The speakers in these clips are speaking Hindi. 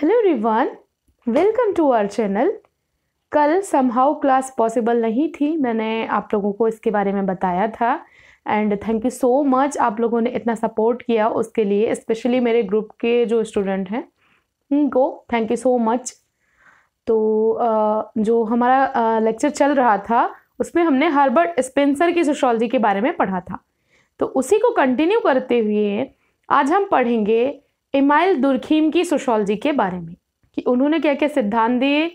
हेलो रिवान वेलकम टू आवर चैनल कल समहाउ क्लास पॉसिबल नहीं थी मैंने आप लोगों को इसके बारे में बताया था and thank you so much आप लोगों ने इतना सपोर्ट किया उसके लिए स्पेशली मेरे ग्रुप के जो स्टूडेंट हैं उनको थैंक यू सो मच तो जो हमारा लेक्चर चल रहा था उसमें हमने हर्बर्ट स्पेंसर की सोशोलॉजी के बारे में पढ़ा था तो उसी को कंटिन्यू करते हुए आज हम पढ़ेंगे इमाइल दुर्खीम की सुशौल जी के बारे में कि उन्होंने क्या क्या सिद्धांत दिए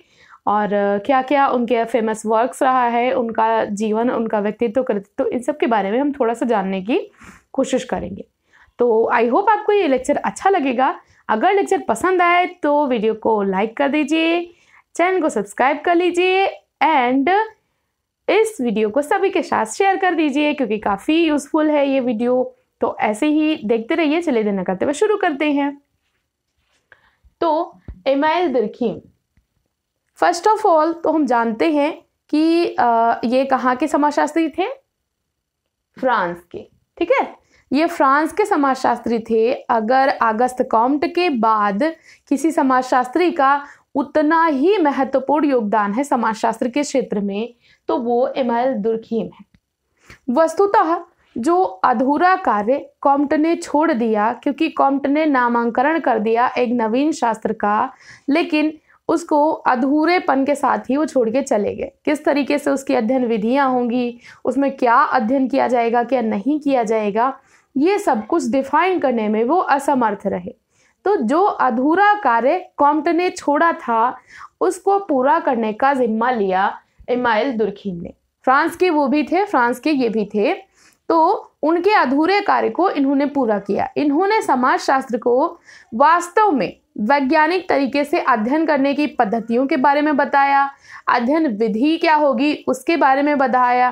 और क्या क्या उनके फेमस वर्क्स रहा है उनका जीवन उनका व्यक्तित्व कृतित्व इन सब के बारे में हम थोड़ा सा जानने की कोशिश करेंगे तो आई होप आपको ये लेक्चर अच्छा लगेगा अगर लेक्चर पसंद आए तो वीडियो को लाइक कर दीजिए चैनल को सब्सक्राइब कर लीजिए एंड इस वीडियो को सभी के साथ शेयर कर दीजिए क्योंकि काफ़ी यूज़फुल है ये वीडियो तो ऐसे ही देखते रहिए चले देना करते हुए शुरू करते हैं तो Emile Durkheim first of all तो हम जानते हैं कि आ, ये कहाँ के समाजशास्त्री थे फ्रांस के ठीक है ये फ्रांस के समाजशास्त्री थे अगर अगस्त कॉम्ट के बाद किसी समाजशास्त्री का उतना ही महत्वपूर्ण योगदान है समाजशास्त्र के क्षेत्र में तो वो एमाइल दुर्खीम है वस्तुतः जो अधूरा कार्य कॉम्प्ट ने छोड़ दिया क्योंकि कॉम्प्ट ने नामांकरण कर दिया एक नवीन शास्त्र का लेकिन उसको अधूरेपन के साथ ही वो छोड़ के चले गए किस तरीके से उसकी अध्ययन विधियाँ होंगी उसमें क्या अध्ययन किया जाएगा क्या नहीं किया जाएगा ये सब कुछ डिफाइन करने में वो असमर्थ रहे तो जो अधूरा कार्य कॉम्प्ट ने छोड़ा था उसको पूरा करने का जिम्मा लिया इमाइल दुर्खीन ने फ्रांस के वो भी थे फ्रांस के ये भी थे तो उनके अधूरे कार्य को इन्होंने पूरा किया इन्होंने समाज शास्त्र को वास्तव में वैज्ञानिक तरीके से अध्ययन करने की पद्धतियों के बारे में बताया अध्ययन विधि क्या होगी उसके बारे में बताया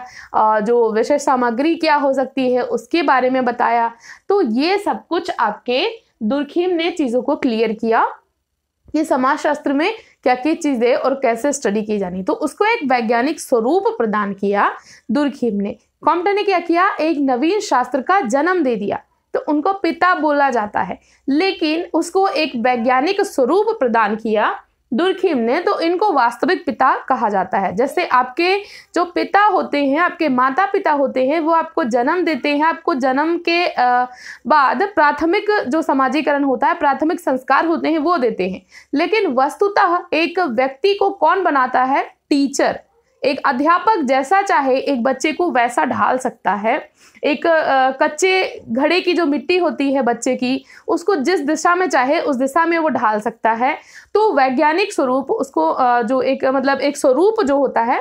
जो विषय सामग्री क्या हो सकती है उसके बारे में बताया तो ये सब कुछ आपके दुर्खीम ने चीज़ों को क्लियर किया कि समाज शास्त्र में क्या क्या चीज़ें और कैसे स्टडी की जानी तो उसको एक वैज्ञानिक स्वरूप प्रदान किया दुर्खीम ने कॉम्पटन ने क्या किया एक नवीन शास्त्र का जन्म दे दिया तो उनको पिता बोला जाता है लेकिन उसको एक वैज्ञानिक स्वरूप प्रदान किया दुर्खीम ने तो इनको वास्तविक पिता कहा जाता है जैसे आपके जो पिता होते हैं आपके माता पिता होते हैं वो आपको जन्म देते हैं आपको जन्म के बाद प्राथमिक जो समाजीकरण होता है प्राथमिक संस्कार होते हैं वो देते हैं लेकिन वस्तुतः एक व्यक्ति को कौन बनाता है टीचर एक अध्यापक जैसा चाहे एक बच्चे को वैसा ढाल सकता है एक कच्चे घड़े की जो मिट्टी होती है बच्चे की उसको जिस दिशा में चाहे उस दिशा में वो ढाल सकता है तो वैज्ञानिक स्वरूप उसको जो एक मतलब एक स्वरूप जो होता है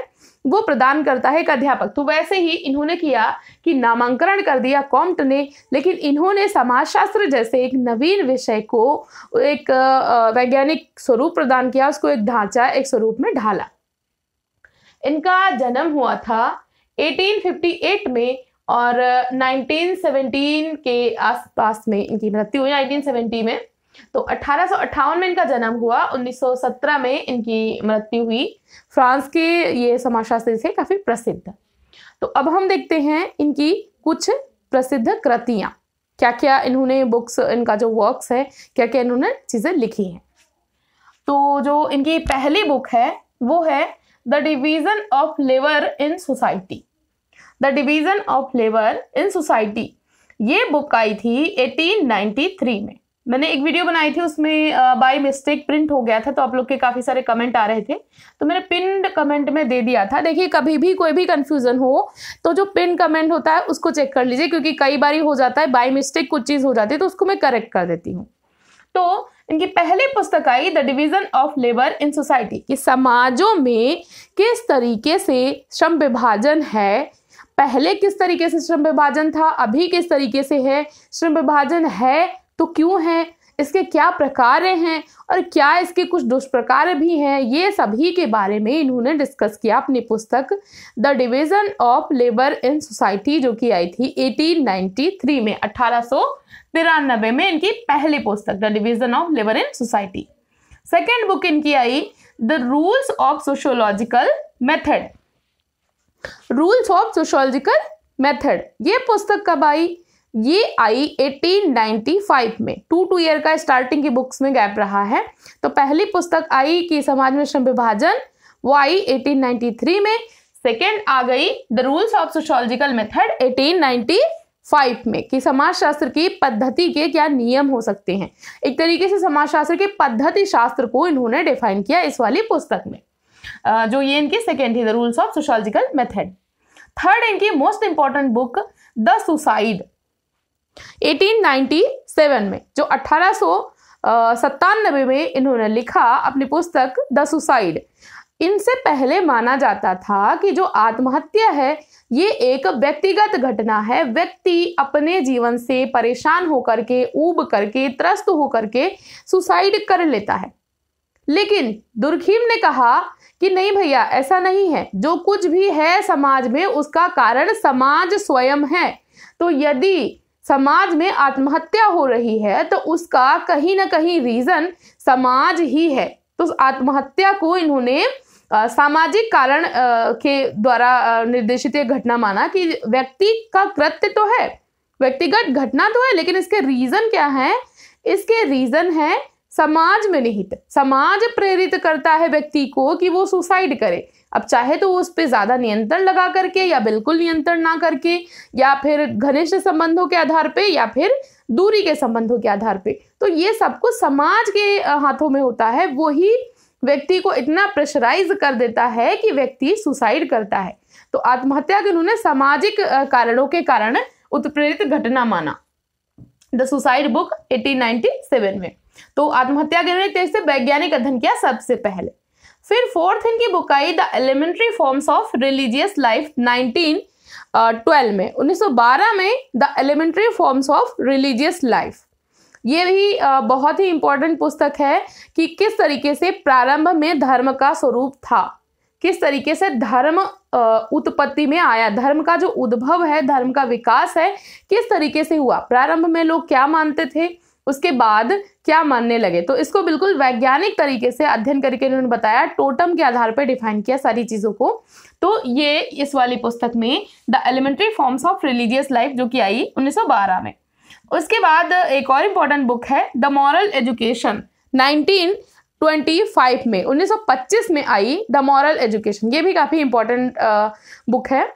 वो प्रदान करता है एक अध्यापक तो वैसे ही इन्होंने किया कि नामांकरण कर दिया कॉम्ट ने लेकिन इन्होंने समाजशास्त्र जैसे एक नवीन विषय को एक वैज्ञानिक स्वरूप प्रदान किया उसको एक ढांचा एक स्वरूप में ढाला इनका जन्म हुआ था 1858 में और 1917 के आसपास में इनकी मृत्यु हुई 1970 में तो अठारह में इनका जन्म हुआ 1917 में इनकी मृत्यु हुई फ्रांस के ये समाजशास्त्री थे काफ़ी प्रसिद्ध तो अब हम देखते हैं इनकी कुछ प्रसिद्ध कृतियाँ क्या क्या इन्होंने बुक्स इनका जो वर्क्स है क्या क्या इन्होंने चीज़ें लिखी हैं तो जो इनकी पहली बुक है वो है the division of labor in society the division of labor in society ये बुक आई थी 1893 में मैंने एक वीडियो बनाई थी उसमें बाय मिस्टेक प्रिंट हो गया था तो आप लोग के काफ़ी सारे कमेंट आ रहे थे तो मैंने पिन कमेंट में दे दिया था देखिए कभी भी कोई भी कंफ्यूजन हो तो जो पिन कमेंट होता है उसको चेक कर लीजिए क्योंकि कई बार हो जाता है बाय मिस्टेक कुछ चीज़ हो जाती है तो उसको मैं करेक्ट कर देती हूँ तो इनकी पहली पुस्तक आई the division of labour in society कि समाजों में किस तरीके से श्रम विभाजन है पहले किस तरीके से श्रम विभाजन था अभी किस तरीके से है श्रम विभाजन है तो क्यों है इसके क्या प्रकार हैं और क्या इसके कुछ दुष्प्रकार भी हैं ये सभी के बारे में इन्होंने डिस्कस किया अपनी पुस्तक the division of labour in society जो कि आई थी 1893 में अठारह तिरानबे में इनकी पहली पुस्तक the division of labour in society second book इनकी आई the rules of sociological method rules of sociological method ये पुस्तक कब आई ये आई 1895 में टू टू ईयर का स्टार्टिंग की बुक्स में गैप रहा है तो पहली पुस्तक आई कि समाज में श्रम विभाजन वो आई 1893 में सेकेंड आ गई the rules of sociological method five में कि समाजशास्त्र की पद्धति के क्या नियम हो सकते हैं एक तरीके से समाजशास्त्र के पद्धति शास्त्र को इन्होंने डिफाइन किया इस वाली पुस्तक में जो ये इनके सेकेंड थी the rules of sociological method third इनकी most important book the suicide 1897 में जो अठारह सौ में इन्होंने लिखा अपनी पुस्तक द सुसाइड इनसे पहले माना जाता था कि जो आत्महत्या है ये एक व्यक्तिगत घटना है व्यक्ति अपने जीवन से परेशान होकर के ऊब करके त्रस्त होकर के सुसाइड कर लेता है लेकिन दुर्खीम ने कहा कि नहीं भैया ऐसा नहीं है जो कुछ भी है समाज में उसका कारण समाज स्वयं है तो यदि समाज में आत्महत्या हो रही है तो उसका कहीं ना कहीं रीजन समाज ही है तो आत्महत्या को इन्होंने सामाजिक कारण के द्वारा निर्देशित यह घटना माना कि व्यक्ति का कृत्य तो है व्यक्तिगत घटना तो है लेकिन इसके रीजन क्या है इसके रीजन है समाज में निहित समाज प्रेरित करता है व्यक्ति को कि वो सुसाइड करे अब चाहे तो उस पर ज़्यादा नियंत्रण लगा करके या बिल्कुल नियंत्रण ना करके या फिर घनिष्ठ संबंधों के आधार पे या फिर दूरी के संबंधों के आधार पे तो ये सब कुछ समाज के हाथों में होता है वो ही व्यक्ति को इतना प्रेशराइज कर देता है कि व्यक्ति सुसाइड करता है तो आत्महत्या उन्होंने सामाजिक कारणों के कारण उत्प्रेरित घटना माना द सुसाइड बुक 1897 में तो आत्महत्या के उन्होंने से वैज्ञानिक अध्ययन किया सबसे पहले फिर फोर्थ इनकी बुक आई the elementary forms of religious life nineteen twelve में 1912 में the elementary forms of religious life ये भी बहुत ही इंपॉर्टेंट पुस्तक है कि किस तरीके से प्रारंभ में धर्म का स्वरूप था किस तरीके से धर्म उत्पत्ति में आया धर्म का जो उद्भव है धर्म का विकास है किस तरीके से हुआ प्रारंभ में लोग क्या मानते थे उसके बाद क्या मानने लगे तो इसको बिल्कुल वैज्ञानिक तरीके से अध्ययन करके इन्होंने बताया टोटम के आधार पर डिफाइन किया सारी चीज़ों को तो ये इस वाली पुस्तक में the elementary forms of religious life जो कि आई 1912 में उसके बाद एक और इम्पॉर्टेंट बुक है द मॉरल एजुकेशन 1925 में 1925 में आई द मॉरल एजुकेशन ये भी काफ़ी इंपॉर्टेंट बुक है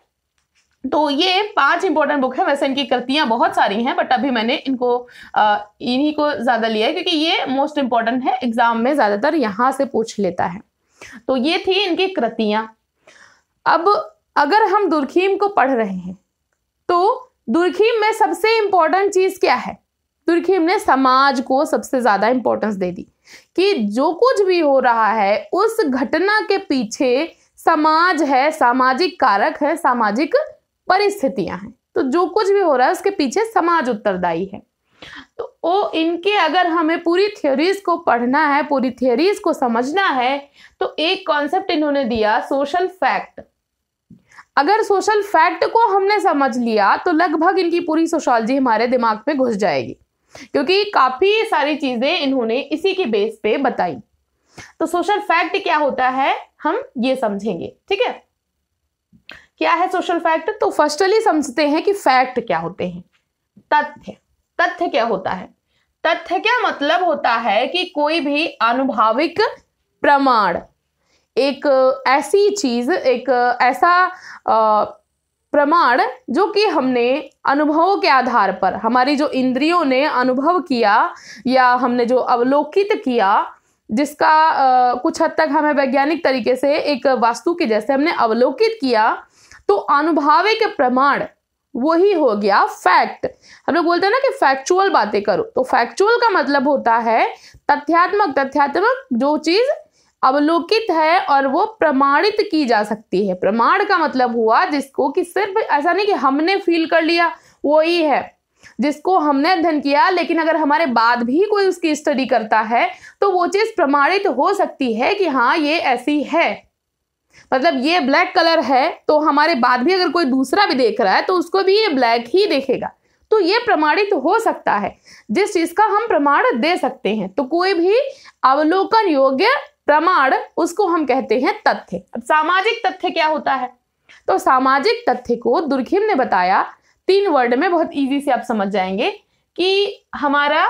तो ये पांच इंपॉर्टेंट बुक है वैसे इनकी कृतियां बहुत सारी हैं बट अभी मैंने इनको इन्हीं को ज़्यादा लिया है क्योंकि ये मोस्ट इंपॉर्टेंट है एग्जाम में ज़्यादातर यहां से पूछ लेता है तो ये थी इनकी कृतियां अब अगर हम दुर्खीम को पढ़ रहे हैं तो दुर्खीम में सबसे इंपॉर्टेंट चीज़ क्या है दुर्खीम ने समाज को सबसे ज़्यादा इंपॉर्टेंस दे दी कि जो कुछ भी हो रहा है उस घटना के पीछे समाज है सामाजिक कारक है सामाजिक परिस्थितियां हैं तो जो कुछ भी हो रहा है उसके पीछे समाज उत्तरदायी है तो ओ इनके अगर हमें पूरी थ्योरीज को पढ़ना है पूरी थ्योरीज को समझना है तो एक कॉन्सेप्ट इन्होंने दिया सोशल फैक्ट अगर सोशल फैक्ट को हमने समझ लिया तो लगभग इनकी पूरी सोशोलॉजी हमारे दिमाग में घुस जाएगी क्योंकि काफ़ी सारी चीज़ें इन्होंने इसी के बेस पे बताई तो सोशल फैक्ट क्या होता है हम ये समझेंगे ठीक है क्या है सोशल फैक्ट तो फर्स्टली समझते हैं कि फैक्ट क्या होते हैं तथ्य तथ्य क्या होता है तथ्य क्या मतलब होता है कि कोई भी अनुभाविक प्रमाण एक ऐसी चीज एक ऐसा प्रमाण जो कि हमने अनुभव के आधार पर हमारी जो इंद्रियों ने अनुभव किया या हमने जो अवलोकित किया जिसका कुछ हद तक हमें वैज्ञानिक तरीके से एक वास्तु के जैसे हमने अवलोकित किया तो अनुभाविक प्रमाण वही हो गया फैक्ट हम लोग बोलते हैं ना कि फैक्चुअल बातें करो तो फैक्चुअल का मतलब होता है तथ्यात्मक तथ्यात्मक जो चीज अवलोकित है और वो प्रमाणित की जा सकती है प्रमाण का मतलब हुआ जिसको कि सिर्फ ऐसा नहीं कि हमने फील कर लिया वही है जिसको हमने अध्ययन किया लेकिन अगर हमारे बाद भी कोई उसकी स्टडी करता है तो वो चीज़ प्रमाणित हो सकती है कि हाँ ये ऐसी है मतलब ये ब्लैक कलर है तो हमारे बाद भी अगर कोई दूसरा भी देख रहा है तो उसको भी ये ब्लैक ही देखेगा तो ये प्रमाणित तो हो सकता है जिस चीज का हम प्रमाण दे सकते हैं तो कोई भी अवलोकन योग्य प्रमाण उसको हम कहते हैं तथ्य अब सामाजिक तथ्य क्या होता है तो सामाजिक तथ्य को दुर्खिम ने बताया तीन वर्ड में बहुत इजी से आप समझ जाएंगे कि हमारा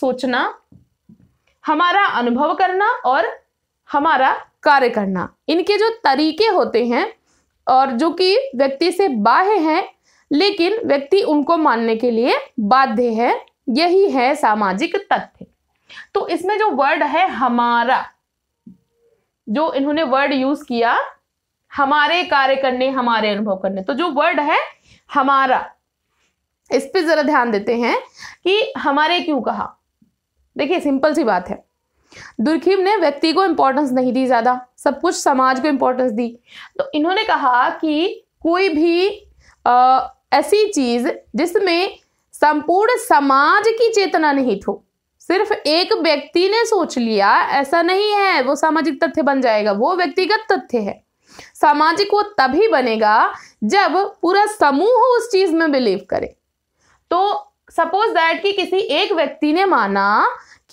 सोचना हमारा अनुभव करना और हमारा कार्य करना इनके जो तरीके होते हैं और जो कि व्यक्ति से बाह्य हैं लेकिन व्यक्ति उनको मानने के लिए बाध्य है यही है सामाजिक तथ्य तो इसमें जो वर्ड है हमारा जो इन्होंने वर्ड यूज किया हमारे कार्य करने हमारे अनुभव करने तो जो वर्ड है हमारा इस पर जरा ध्यान देते हैं कि हमारे क्यों कहा देखिए सिंपल सी बात है दुर्खीम ने व्यक्ति को इम्पोर्टेंस नहीं दी ज़्यादा सब कुछ समाज को इम्पोर्टेंस दी तो इन्होंने कहा कि कोई भी आ, ऐसी चीज़ जिसमें संपूर्ण समाज की चेतना निहित हो सिर्फ एक व्यक्ति ने सोच लिया ऐसा नहीं है वो सामाजिक तथ्य बन जाएगा वो व्यक्तिगत तथ्य है सामाजिक वो तभी बनेगा जब पूरा समूह उस चीज में बिलीव करे तो सपोज दैट कि किसी एक व्यक्ति ने माना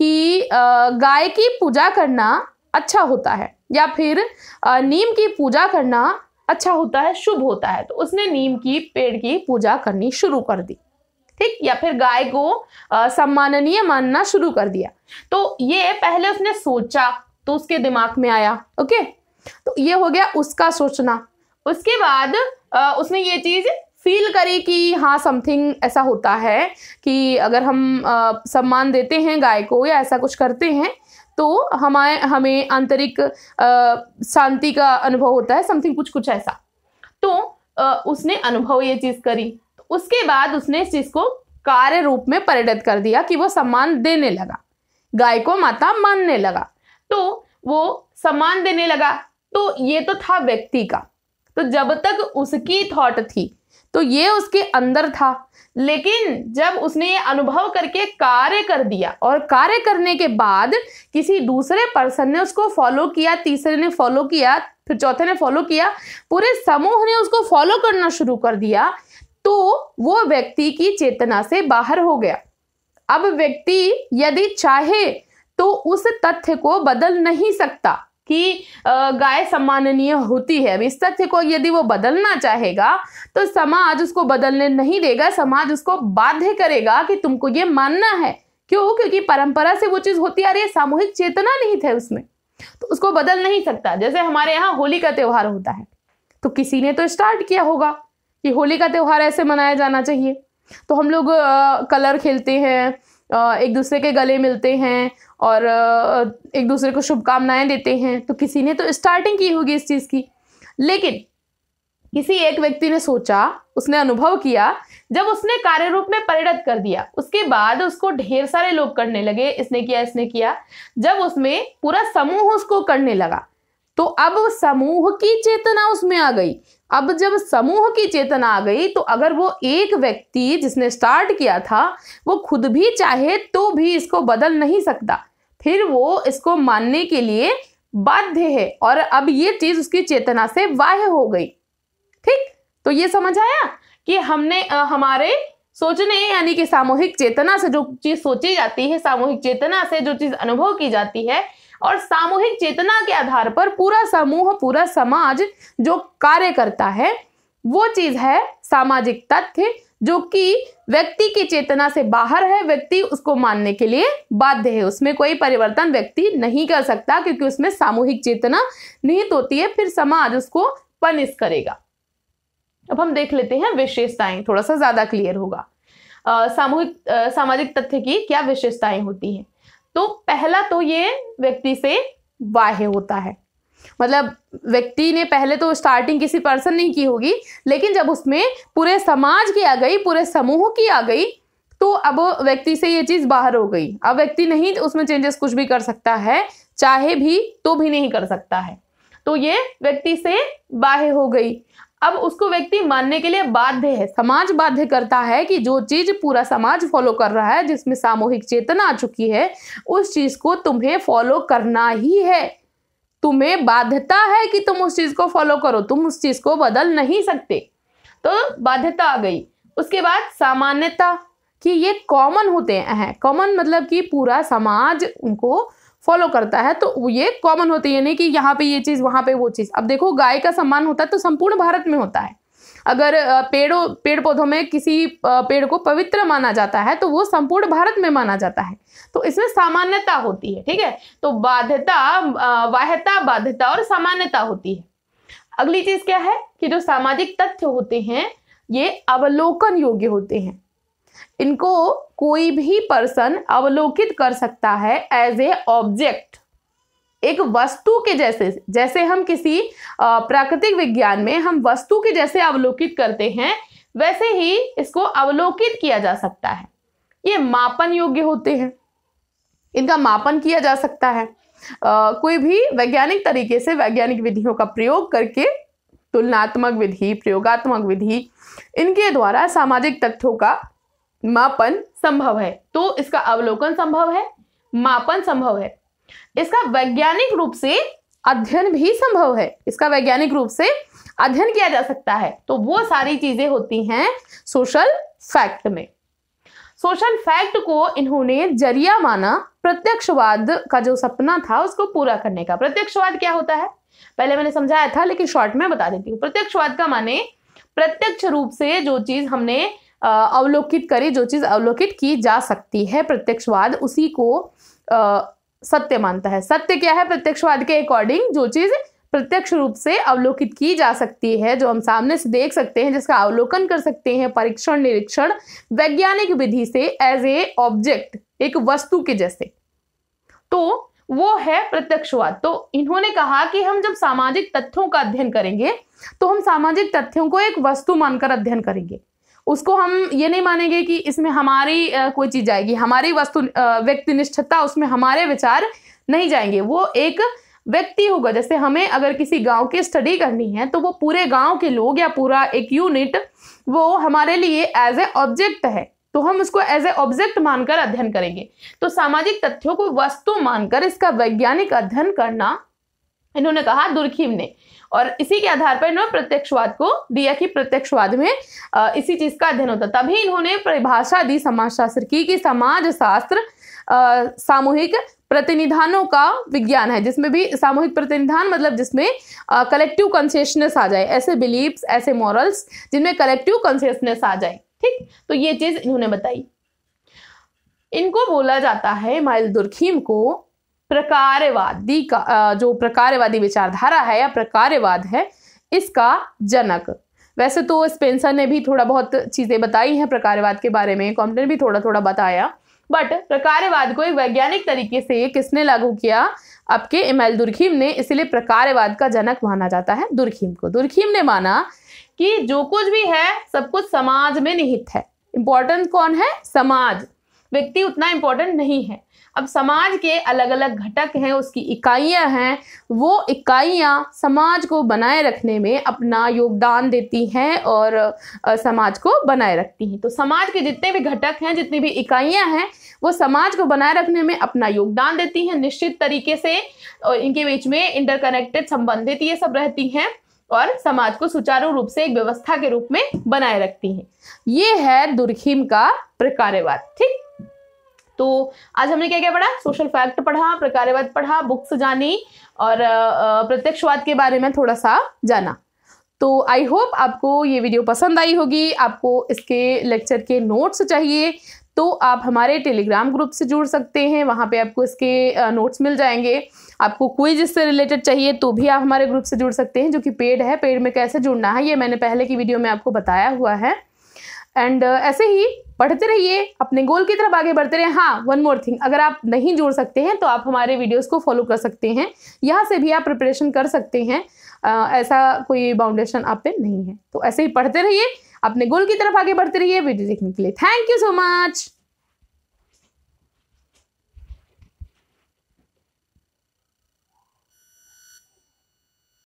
कि गाय की पूजा करना अच्छा होता है या फिर नीम की पूजा करना अच्छा होता है शुभ होता है तो उसने नीम की पेड़ की पूजा करनी शुरू कर दी ठीक या फिर गाय को सम्माननीय मानना शुरू कर दिया तो ये पहले उसने सोचा तो उसके दिमाग में आया ओके तो ये हो गया उसका सोचना उसके बाद उसने ये चीज फील करे कि हाँ समथिंग ऐसा होता है कि अगर हम सम्मान देते हैं गाय को या ऐसा कुछ करते हैं तो हमारे हमें आंतरिक शांति का अनुभव होता है समथिंग कुछ कुछ ऐसा तो आ, उसने अनुभव ये चीज़ करी उसके बाद उसने इस चीज़ को कार्य रूप में परिणत कर दिया कि वो सम्मान देने लगा गाय को माता मानने लगा तो वो सम्मान देने लगा तो ये तो था व्यक्ति का तो जब तक उसकी थॉट थी तो ये उसके अंदर था लेकिन जब उसने ये अनुभव करके कार्य कर दिया और कार्य करने के बाद किसी दूसरे पर्सन ने उसको फॉलो किया तीसरे ने फॉलो किया फिर चौथे ने फॉलो किया पूरे समूह ने उसको फॉलो करना शुरू कर दिया तो वो व्यक्ति की चेतना से बाहर हो गया अब व्यक्ति यदि चाहे तो उस तथ्य को बदल नहीं सकता कि गाय सम्माननीय होती है अब इस तथ्य को यदि वो बदलना चाहेगा तो समाज उसको बदलने नहीं देगा समाज उसको बाध्य करेगा कि तुमको ये मानना है क्यों क्योंकि परंपरा से वो चीज़ होती आ रही है सामूहिक चेतना नहीं थे उसमें तो उसको बदल नहीं सकता जैसे हमारे यहाँ होली का त्यौहार होता है तो किसी ने तो स्टार्ट किया होगा कि होली का त्यौहार ऐसे मनाया जाना चाहिए तो हम लोग कलर खेलते हैं एक दूसरे के गले मिलते हैं और एक दूसरे को शुभकामनाएं देते हैं तो किसी ने तो स्टार्टिंग की होगी इस चीज़ की लेकिन किसी एक व्यक्ति ने सोचा उसने अनुभव किया जब उसने कार्य रूप में परिणत कर दिया उसके बाद उसको ढेर सारे लोग करने लगे इसने किया इसने किया जब उसमें पूरा समूह उसको करने लगा तो अब समूह की चेतना उसमें आ गई अब जब समूह की चेतना आ गई तो अगर वो एक व्यक्ति जिसने स्टार्ट किया था वो खुद भी चाहे तो भी इसको बदल नहीं सकता फिर वो इसको मानने के लिए बाध्य है और अब ये चीज उसकी चेतना से वाह हो गई ठीक तो ये समझ आया कि हमने आ, हमारे सोचने यानी कि सामूहिक चेतना से जो चीज सोची जाती है सामूहिक चेतना से जो चीज अनुभव की जाती है और सामूहिक चेतना के आधार पर पूरा समूह पूरा समाज जो कार्य करता है वो चीज है सामाजिक तथ्य जो कि व्यक्ति की चेतना से बाहर है व्यक्ति उसको मानने के लिए बाध्य है उसमें कोई परिवर्तन व्यक्ति नहीं कर सकता क्योंकि उसमें सामूहिक चेतना निहित होती है फिर समाज उसको पनिश करेगा अब हम देख लेते हैं विशेषताएं थोड़ा सा ज्यादा क्लियर होगा सामूहिक सामाजिक तथ्य की क्या विशेषताएं होती हैं तो पहला तो ये व्यक्ति से बाह्य होता है मतलब व्यक्ति ने पहले तो स्टार्टिंग किसी पर्सन नहीं की होगी लेकिन जब उसमें पूरे समाज की आ गई पूरे समूह की आ गई तो अब व्यक्ति से ये चीज़ बाहर हो गई अब व्यक्ति नहीं तो उसमें चेंजेस कुछ भी कर सकता है चाहे भी तो भी नहीं कर सकता है तो ये व्यक्ति से बाह्य हो गई अब उसको व्यक्ति मानने के लिए बाध्य है समाज बाध्य करता है कि जो चीज पूरा समाज फॉलो कर रहा है जिसमें सामूहिक चेतना आ चुकी है उस चीज को तुम्हें फॉलो करना ही है तुम्हें बाध्यता है कि तुम उस चीज को फॉलो करो तुम उस चीज को बदल नहीं सकते तो बाध्यता आ गई उसके बाद सामान्यता कि ये कॉमन होते हैं कॉमन मतलब कि पूरा समाज उनको फॉलो करता है तो ये कॉमन होती है नहीं कि यहाँ पे ये चीज़ वहाँ पे वो चीज़ अब देखो गाय का सम्मान होता है तो संपूर्ण भारत में होता है अगर पेड़ों पेड़ पौधों में किसी पेड़ को पवित्र माना जाता है तो वो संपूर्ण भारत में माना जाता है तो इसमें सामान्यता होती है ठीक है तो बाध्यता वाह्यता बाध्यता और सामान्यता होती है अगली चीज क्या है कि जो सामाजिक तथ्य होते हैं ये अवलोकन योग्य होते हैं इनको कोई भी पर्सन अवलोकित कर सकता है एज ए ऑब्जेक्ट एक वस्तु के जैसे जैसे हम किसी प्राकृतिक विज्ञान में हम वस्तु के जैसे अवलोकित करते हैं वैसे ही इसको अवलोकित किया जा सकता है ये मापन योग्य होते हैं इनका मापन किया जा सकता है आ, कोई भी वैज्ञानिक तरीके से वैज्ञानिक विधियों का प्रयोग करके तुलनात्मक विधि प्रयोगात्मक विधि इनके द्वारा सामाजिक तथ्यों का मापन संभव है तो इसका अवलोकन संभव है मापन संभव है इसका वैज्ञानिक रूप से अध्ययन भी संभव है इसका वैज्ञानिक रूप से अध्ययन किया जा सकता है तो वो सारी चीजें होती हैं सोशल फैक्ट में सोशल फैक्ट को इन्होंने जरिया माना प्रत्यक्षवाद का जो सपना था उसको पूरा करने का प्रत्यक्षवाद क्या होता है पहले मैंने समझाया था लेकिन शॉर्ट में बता देती हूँ प्रत्यक्षवाद का माने प्रत्यक्ष रूप से जो चीज हमने अवलोकित करे जो चीज़ अवलोकित की जा सकती है प्रत्यक्षवाद उसी को आ, सत्य मानता है सत्य क्या है प्रत्यक्षवाद के अकॉर्डिंग जो चीज़ प्रत्यक्ष रूप से अवलोकित की जा सकती है जो हम सामने से देख सकते हैं जिसका अवलोकन कर सकते हैं परीक्षण निरीक्षण वैज्ञानिक विधि से एज ए ऑब्जेक्ट एक वस्तु के जैसे तो वो है प्रत्यक्षवाद तो इन्होंने कहा कि हम जब सामाजिक तथ्यों का अध्ययन करेंगे तो हम सामाजिक तथ्यों को एक वस्तु मानकर अध्ययन करेंगे उसको हम ये नहीं मानेंगे कि इसमें हमारी कोई चीज़ जाएगी हमारी वस्तु व्यक्तिनिष्ठता उसमें हमारे विचार नहीं जाएंगे वो एक व्यक्ति होगा जैसे हमें अगर किसी गांव की स्टडी करनी है तो वो पूरे गांव के लोग या पूरा एक यूनिट वो हमारे लिए एज ए ऑब्जेक्ट है तो हम उसको एज ए ऑब्जेक्ट मानकर अध्ययन करेंगे तो सामाजिक तथ्यों को वस्तु मानकर इसका वैज्ञानिक अध्ययन करना इन्होंने कहा दुर्खीम ने और इसी के आधार पर इन्होंने प्रत्यक्षवाद को दिया कि प्रत्यक्षवाद में इसी चीज का अध्ययन होता तभी इन्होंने परिभाषा दी समाजशास्त्र की कि समाज शास्त्र सामूहिक प्रतिनिधानों का विज्ञान है जिसमें भी सामूहिक प्रतिनिधान मतलब जिसमें कलेक्टिव कॉन्सियसनेस आ जाए ऐसे बिलीव्स ऐसे मॉरल्स जिनमें कलेक्टिव कॉन्शियसनेस आ जाए ठीक तो ये चीज इन्होंने बताई इनको बोला जाता है माइल दुर्खीम को प्रकारवादी का जो प्रकारवादी विचारधारा है या प्रकारवाद है इसका जनक वैसे तो स्पेंसर ने भी थोड़ा बहुत चीज़ें बताई हैं प्रकारवाद के बारे में कॉम्पटन भी थोड़ा थोड़ा बताया बट प्रकारवाद को एक वैज्ञानिक तरीके से किसने लागू किया आपके इमेल दुर्खीम ने इसीलिए प्रकारवाद का जनक माना जाता है दुर्खीम को दुर्खीम ने माना कि जो कुछ भी है सब कुछ समाज में निहित है इम्पोर्टेंट कौन है समाज व्यक्ति उतना इम्पोर्टेंट नहीं है अब समाज के अलग अलग घटक हैं उसकी इकाइयां हैं वो इकाइयां समाज को बनाए रखने में अपना योगदान देती हैं और समाज को बनाए रखती हैं तो समाज के जितने भी घटक हैं जितनी भी इकाइयां हैं वो समाज को बनाए रखने में अपना योगदान देती हैं निश्चित तरीके से और इनके बीच में इंटरकनेक्टेड संबंधित ये सब रहती हैं और समाज को सुचारू रूप से एक व्यवस्था के रूप में बनाए रखती हैं ये है दुर्खीम का प्रकार्यवाद ठीक तो आज हमने क्या क्या पढ़ा सोशल फैक्ट पढ़ा प्रकारवाद पढ़ा बुक्स जानी और प्रत्यक्षवाद के बारे में थोड़ा सा जाना तो आई होप आपको ये वीडियो पसंद आई होगी आपको इसके लेक्चर के नोट्स चाहिए तो आप हमारे टेलीग्राम ग्रुप से जुड़ सकते हैं वहाँ पे आपको इसके नोट्स मिल जाएंगे आपको क्विज इससे रिलेटेड चाहिए तो भी आप हमारे ग्रुप से जुड़ सकते हैं जो कि पेड है पेड में कैसे जुड़ना है ये मैंने पहले की वीडियो में आपको बताया हुआ है एंड uh, ऐसे ही पढ़ते रहिए अपने गोल की तरफ आगे बढ़ते रहिए हाँ वन मोर थिंग अगर आप नहीं जुड़ सकते हैं तो आप हमारे वीडियोस को फॉलो कर सकते हैं यहाँ से भी आप प्रिपरेशन कर सकते हैं आ, ऐसा कोई बाउंडेशन आप पे नहीं है तो ऐसे ही पढ़ते रहिए अपने गोल की तरफ आगे बढ़ते रहिए वीडियो देखने के लिए थैंक यू सो मच